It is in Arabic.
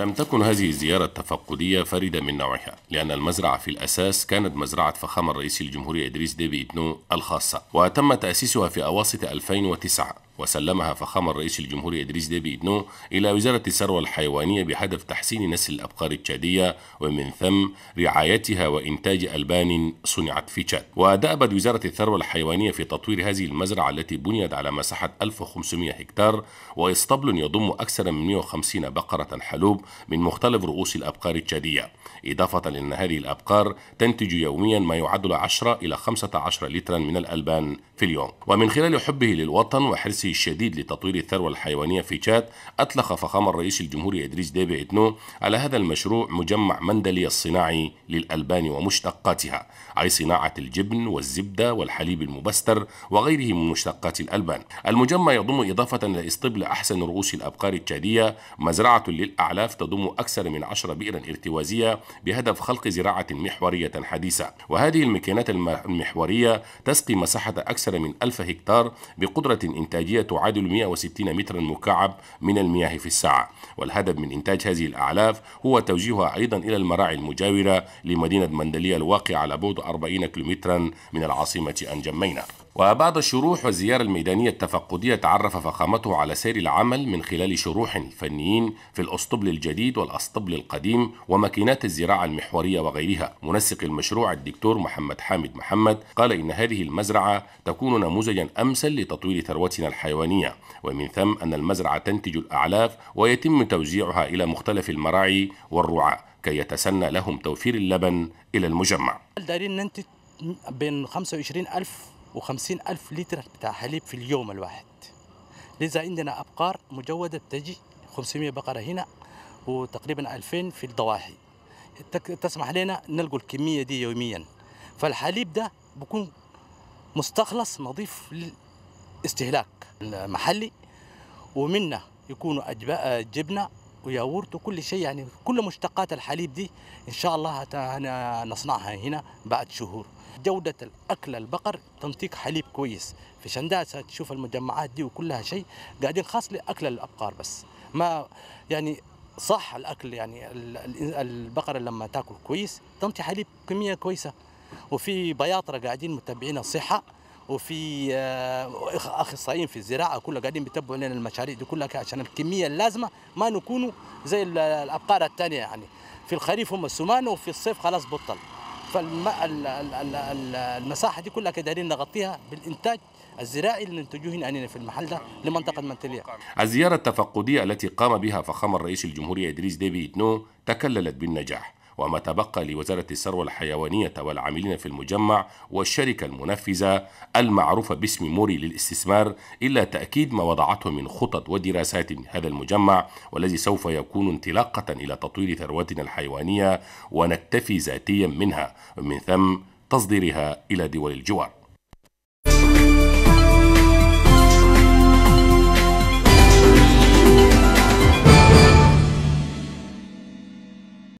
لم تكن هذه الزيارة التفقدية فريدة من نوعها لأن المزرعة في الأساس كانت مزرعة فخامة الرئيس الجمهورية إدريس ديبي إتنو الخاصة وتم تأسيسها في أواسط 2009 وسلمها فخامة الرئيس الجمهوري إدريس ديبي إدنو إلى وزارة الثروة الحيوانية بهدف تحسين نسل الأبقار التشادية ومن ثم رعايتها وإنتاج ألبان صنعت في تشاد ودأبت وزارة الثروة الحيوانية في تطوير هذه المزرعة التي بنيت على مساحة 1500 هكتار وإسطبل يضم أكثر من 150 بقرة حلوب من مختلف رؤوس الأبقار التشادية إضافة لأن هذه الأبقار تنتج يوميا ما يعادل 10 إلى 15 لترا من الألبان في اليوم ومن خلال حبه للوطن وحرصه الشديد لتطوير الثروة الحيوانية في تشاد أطلق فخامة الرئيس الجمهوري إدريس ديبي إتنو على هذا المشروع مجمع مندلي الصناعي للألبان ومشتقاتها أي صناعة الجبن والزبدة والحليب المبستر وغيره من مشتقات الألبان المجمع يضم إضافة إلى إسطبل أحسن رؤوس الأبقار التشادية مزرعة للأعلاف تضم أكثر من عشر بئرا ارتوازية بهدف خلق زراعة محورية حديثة وهذه المكينات المحورية تسقي مساحة أكثر من ألف هكتار بقدرة إنتاجية تعادل 160 مترا مكعب من المياه في الساعة والهدف من إنتاج هذه الأعلاف هو توجيهها أيضا إلى المراعي المجاورة لمدينة مندلية الواقعة على بعد 40 كيلومترا من العاصمة أنجمينا وبعد الشروح والزيارة الميدانية التفقدية تعرف فخامته على سير العمل من خلال شروح الفنيين في الأسطبل الجديد والأسطبل القديم وماكينات الزراعة المحورية وغيرها منسق المشروع الدكتور محمد حامد محمد قال إن هذه المزرعة تكون نموذجا أمثل لتطوير ثروتنا الحيوانية ومن ثم أن المزرعة تنتج الأعلاف ويتم توزيعها إلى مختلف المراعي والرعاة كي يتسنى لهم توفير اللبن إلى المجمع دارين ننتج بين 25 ألف وخمسين ألف لتر بتاع حليب في اليوم الواحد لذا عندنا أبقار مجودة تجي 500 بقرة هنا وتقريبا 2000 في الضواحي تسمح لنا نلقوا الكمية دي يوميا فالحليب ده بكون مستخلص نظيف للاستهلاك المحلي ومنه يكونوا أجباء جبنة وياورت وكل شيء يعني كل مشتقات الحليب دي إن شاء الله نصنعها هنا بعد شهور جودة الأكل البقر تنطيك حليب كويس في شنداسة تشوف المجمعات دي وكلها شيء قاعدين خاص لأكل الأبقار بس ما يعني صح الأكل يعني البقرة لما تاكل كويس تنطي حليب كمية كويسة وفي بياطرة قاعدين متابعين الصحة وفي آه، اخصائيين في الزراعه كلها قاعدين بيتبعوا لنا المشاريع دي كلها عشان الكميه اللازمه ما نكونوا زي الابقار الثانيه يعني في الخريف هم السمان وفي الصيف خلاص بطل فالمساحه دي كلها قادرين نغطيها بالانتاج الزراعي اللي ننتجه هنا في المحل ده لمنطقه منتليا. الزياره التفقديه التي قام بها فخامه الرئيس الجمهوريه ادريس ديبي اتنو تكللت بالنجاح. وما تبقى لوزارة الثروة الحيوانية والعاملين في المجمع والشركة المنفذة المعروفة باسم موري للاستثمار إلا تأكيد ما وضعته من خطط ودراسات هذا المجمع والذي سوف يكون انطلاقة إلى تطوير ثروتنا الحيوانية ونكتفي ذاتيا منها ومن ثم تصديرها إلى دول الجوار